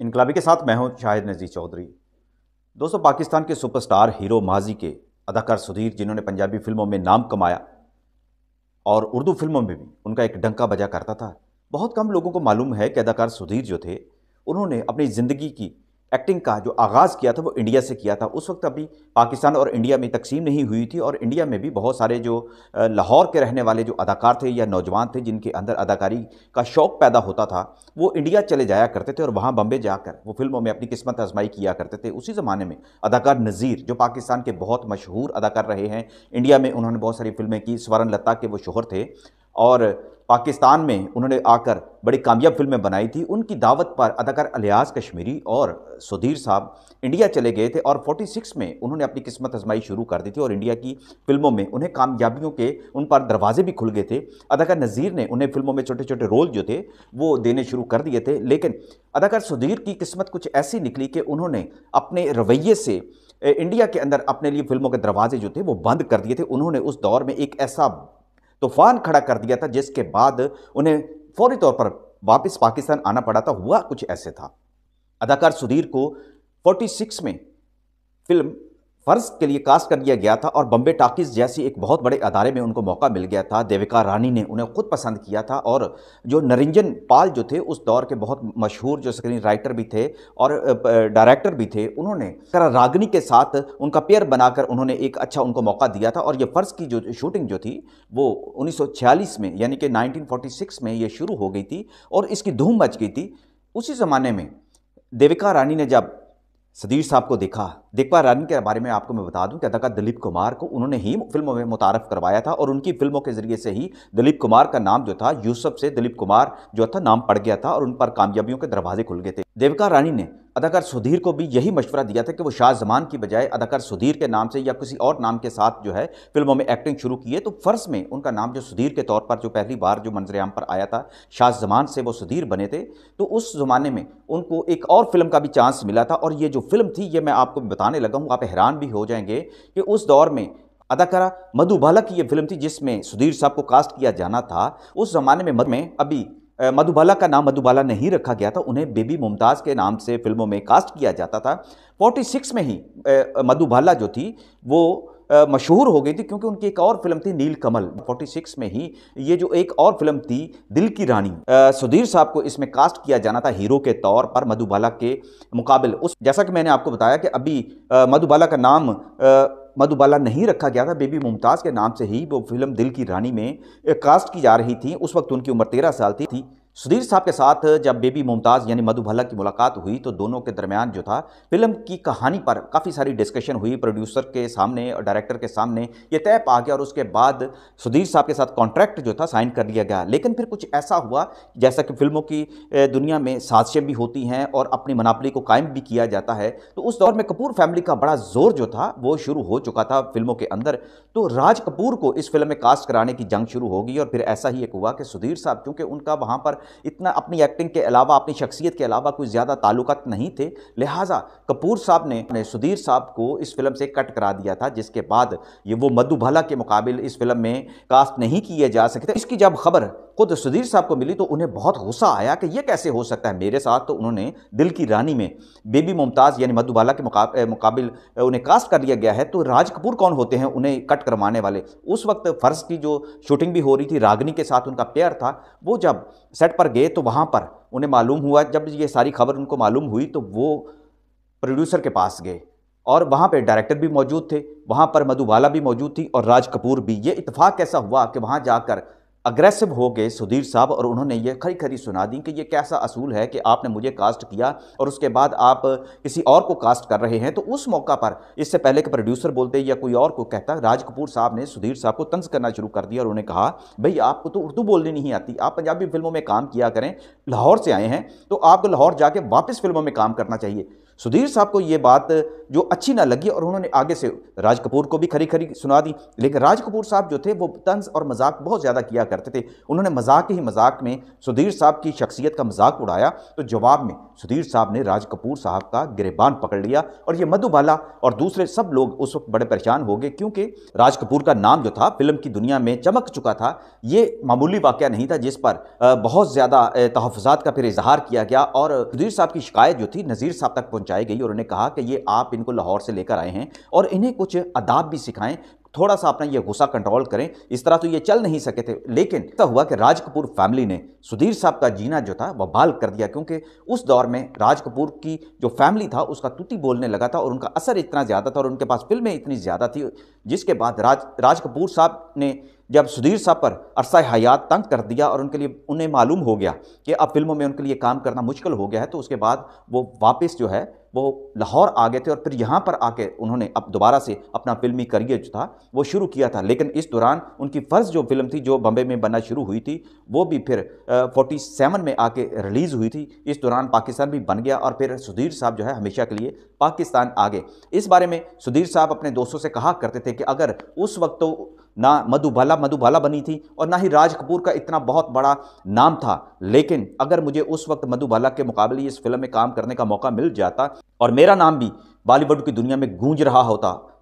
इनकलाबी के साथ मैं हूं शाहिद नज़ीर चौधरी दोस्तों पाकिस्तान के सुपरस्टार हीरो माजी के अदाकार सुधीर जिन्होंने पंजाबी फिल्मों में नाम कमाया और उर्दू फिल्मों में भी उनका एक डंका बजा करता था बहुत कम लोगों को मालूम है कि अदाकार सुधीर जो थे उन्होंने अपनी ज़िंदगी की एक्टिंग का जो आगाज़ किया था वो इंडिया से किया था उस वक्त अभी पाकिस्तान और इंडिया में तकसीम नहीं हुई थी और इंडिया में भी बहुत सारे जो लाहौर के रहने वाले जो अदाकार थे या नौजवान थे जिनके अंदर अदाकारी का शौक़ पैदा होता था वो इंडिया चले जाया करते थे और वहाँ बम्बे जाकर वो फिल्मों में अपनी किस्मत आजमाई किया करते थे उसी ज़माने में अदाकार नज़ीर जो पाकिस्तान के बहुत मशहूर अदाकार रहे हैं इंडिया में उन्होंने बहुत सारी फिल्में की स्वर्ण लता के वो शोहर थे और पाकिस्तान में उन्होंने आकर बड़ी कामयाब फिल्में बनाई थी उनकी दावत पर अदाकार अलियास कश्मीरी और सुधीर साहब इंडिया चले गए थे और 46 में उन्होंने अपनी किस्मत आजमाई शुरू कर दी थी और इंडिया की फिल्मों में उन्हें कामयाबियों के उन पर दरवाजे भी खुल गए थे अदाकार नज़ीर ने उन्हें फिल्मों में छोटे छोटे रोल जो थे वो देने शुरू कर दिए थे लेकिन अदाकार सुधीर की किस्मत कुछ ऐसी निकली कि उन्होंने अपने रवैये से इंडिया के अंदर अपने लिए फिल्मों के दरवाजे जो थे वो बंद कर दिए थे उन्होंने उस दौर में एक ऐसा तूफान खड़ा कर दिया था जिसके बाद उन्हें फौरी तौर पर वापस पाकिस्तान आना पड़ा था हुआ कुछ ऐसे था अदाकार सुधीर को 46 में फिल्म फ़र्ज के लिए कास्ट कर दिया गया था और बम्बे टाकिस जैसी एक बहुत बड़े अदारे में उनको मौका मिल गया था देविका रानी ने उन्हें खुद पसंद किया था और जो नरिंजन पाल जो थे उस दौर के बहुत मशहूर जो स्क्रीन राइटर भी थे और डायरेक्टर भी थे उन्होंने करा रागनी के साथ उनका पेयर बनाकर उन्होंने एक अच्छा उनको मौका दिया था और ये फ़र्ज की जो शूटिंग जो थी वो उन्नीस में यानी कि नाइनटीन में ये शुरू हो गई थी और इसकी धूम मच गई थी उसी ज़माने में देविका रानी ने जब सतीश साहब को देखा दिग्पा रानी के बारे में आपको मैं बता दूं कि अदाकार दिलीप कुमार को उन्होंने ही फिल्मों में मुतारफ करवाया था और उनकी फिल्मों के जरिए से ही दिलीप कुमार का नाम जो था यूसुफ से दिलीप कुमार जो था नाम पड़ गया था और उन पर कामयाबियों के दरवाजे खुल गए थे देविका रानी ने अदाकार सुधीर को भी यही मशवरा दिया था कि वो शाह जमान की बजाय अदाकार सुधीर के नाम से या किसी और नाम के साथ जो है फिल्मों में एक्टिंग शुरू किए तो फ़र्ज में उनका नाम जो सुधीर के तौर पर जो पहली बार जो मंजर आम पर आया था शाह जमान से वो सुधीर बने थे तो उस ज़माने में उनको एक और फिल्म का भी चांस मिला था और ये जो फिल्म थी ये मैं आपको बताने लगा हूँ आप हैरान भी हो जाएंगे कि उस दौर में अदाकारा मधुबाला की ये फिल्म थी जिसमें सुधीर साहब को कास्ट किया जाना था उस ज़माने में मध में अभी मधुबाला का नाम मधुबाला नहीं रखा गया था उन्हें बेबी मुमताज़ के नाम से फिल्मों में कास्ट किया जाता था 46 में ही मधुबाला जो थी वो मशहूर हो गई थी क्योंकि उनकी एक और फिल्म थी नील कमल 46 में ही ये जो एक और फिल्म थी दिल की रानी सुधीर साहब को इसमें कास्ट किया जाना था हीरो के तौर पर मधुबाला के मुकाबले उस जैसा कि मैंने आपको बताया कि अभी मधुबाला का नाम मधुबाला नहीं रखा गया था बेबी मुमताज़ के नाम से ही वो फिल्म दिल की रानी में कास्ट की जा रही थी उस वक्त उनकी उम्र तेरह साल थी सुधीर साहब के साथ जब बेबी मुमताज़ यानी मधु भल्ला की मुलाकात हुई तो दोनों के दरमियान जो था फिल्म की कहानी पर काफ़ी सारी डिस्कशन हुई प्रोड्यूसर के सामने और डायरेक्टर के सामने ये तय पा गया और उसके बाद सुधीर साहब के साथ कॉन्ट्रैक्ट जो था साइन कर लिया गया लेकिन फिर कुछ ऐसा हुआ जैसा कि फिल्मों की दुनिया में साजिशें भी होती हैं और अपनी मनापली को कायम भी किया जाता है तो उस दौर में कपूर फैमिली का बड़ा जोर जो था वो शुरू हो चुका था फिल्मों के अंदर तो राज कपूर को इस फिल्म में कास्ट कराने की जंग शुरू होगी और फिर ऐसा ही एक हुआ कि सुधीर साहब चूँकि उनका वहाँ पर इतना अपनी एक्टिंग के अलावा अपनी शख्सियत के अलावा कोई ज़्यादा ताल्लुक नहीं थे लिहाजा कपूर साहब ने अपने सुधीर साहब को इस फिल्म से कट करा दिया था जिसके बाद ये वो मधु के मुकाबले इस फिल्म में कास्ट नहीं किए जा सकते इसकी जब खबर खुद सुधीर साहब को मिली तो उन्हें बहुत गुस्सा आया कि यह कैसे हो सकता है मेरे साथ तो उन्होंने दिल की रानी में बेबी मुमताज़ यानी मधुबाला के मुकाबिल उन्हें कास्ट कर लिया गया है तो राज कपूर कौन होते हैं उन्हें कट करवाने वाले उस वक्त फ़र्ज की जो शूटिंग भी हो रही थी रागनी के साथ उनका पेयर था वो जब सेट पर गए तो वहाँ पर उन्हें मालूम हुआ जब ये सारी खबर उनको मालूम हुई तो वो प्रोड्यूसर के पास गए और वहाँ पर डायरेक्टर भी मौजूद थे वहाँ पर मधुबाला भी मौजूद थी और राज कपूर भी ये इतफाक़ कैसा हुआ कि वहाँ जाकर अग्रेसिव हो गए सुधीर साहब और उन्होंने ये खरी खरी सुना दी कि ये कैसा असूल है कि आपने मुझे कास्ट किया और उसके बाद आप किसी और को कास्ट कर रहे हैं तो उस मौका पर इससे पहले के प्रोड्यूसर बोलते या कोई और को कहता राज कपूर साहब ने सुधीर साहब को तंज करना शुरू कर दिया और उन्होंने कहा भाई आपको तो उर्दू बोलनी नहीं आती आप पंजाबी फिल्मों में काम किया करें लाहौर से आए हैं तो आपको लाहौर जाके वापस फिल्मों में काम करना चाहिए सुधीर साहब को ये बात जो अच्छी ना लगी और उन्होंने आगे से राज कपूर को भी खरी खरी सुना दी लेकिन राज कपूर साहब जो थे वो तंज और मजाक बहुत ज़्यादा किया करते थे उन्होंने मजाक ही मजाक में सुधीर साहब की शख्सियत का मजाक उड़ाया तो जवाब में सुधीर साहब ने राज कपूर साहब का गिरबान पकड़ लिया और ये मधुबाला और दूसरे सब लोग उस वक्त बड़े परेशान हो गए क्योंकि राज कपूर का नाम जो था फिल्म की दुनिया में चमक चुका था ये मामूली वाक़ नहीं था जिस पर बहुत ज़्यादा तहफ़ात का फिर इजहार किया गया और सुधीर साहब की शिकायत जो थी नज़ीर साहब तक पहुँच पहुंचाई गई और उन्हें कहा कि ये आप इनको लाहौर से लेकर आए हैं और इन्हें कुछ अदाब भी सिखाएं थोड़ा सा अपना ये गुस्सा कंट्रोल करें इस तरह तो ये चल नहीं सके थे लेकिन ऐसा हुआ कि राज कपूर फैमिली ने सुधीर साहब का जीना जो था वह बाल कर दिया क्योंकि उस दौर में राज कपूर की जो फैमिली था उसका तुती बोलने लगा था और उनका असर इतना ज़्यादा था और उनके पास फिल्में इतनी ज़्यादा थी जिसके बाद राज राज कपूर साहब ने जब सुधीर साहब पर अरसा हयात तंग कर दिया और उनके लिए उन्हें मालूम हो गया कि अब फिल्मों में उनके लिए काम करना मुश्किल हो गया है तो उसके बाद वो वापस जो है वो लाहौर आ गए थे और फिर यहाँ पर आके उन्होंने अब दोबारा से अपना फिल्मी करियर जो था वो शुरू किया था लेकिन इस दौरान उनकी फ़र्स्ट जो फिल्म थी जो बम्बे में बनना शुरू हुई थी वो भी फिर फोर्टी सेवन में आके रिलीज़ हुई थी इस दौरान पाकिस्तान भी बन गया और फिर सुधीर साहब जो है हमेशा के लिए पाकिस्तान आगे इस बारे में सुधीर साहब अपने दोस्तों से कहा करते थे कि अगर उस वक्त तो ना मधुबाला मधुबाला बनी थी और ना ही राज कपूर का इतना बहुत बड़ा नाम था लेकिन अगर मुझे उस वक्त मधुबाला के मुकाबले इस फिल्म में काम करने का मौका मिल जाता और मेरा नाम भी बॉलीवुड की दुनिया में गूंज रहा होता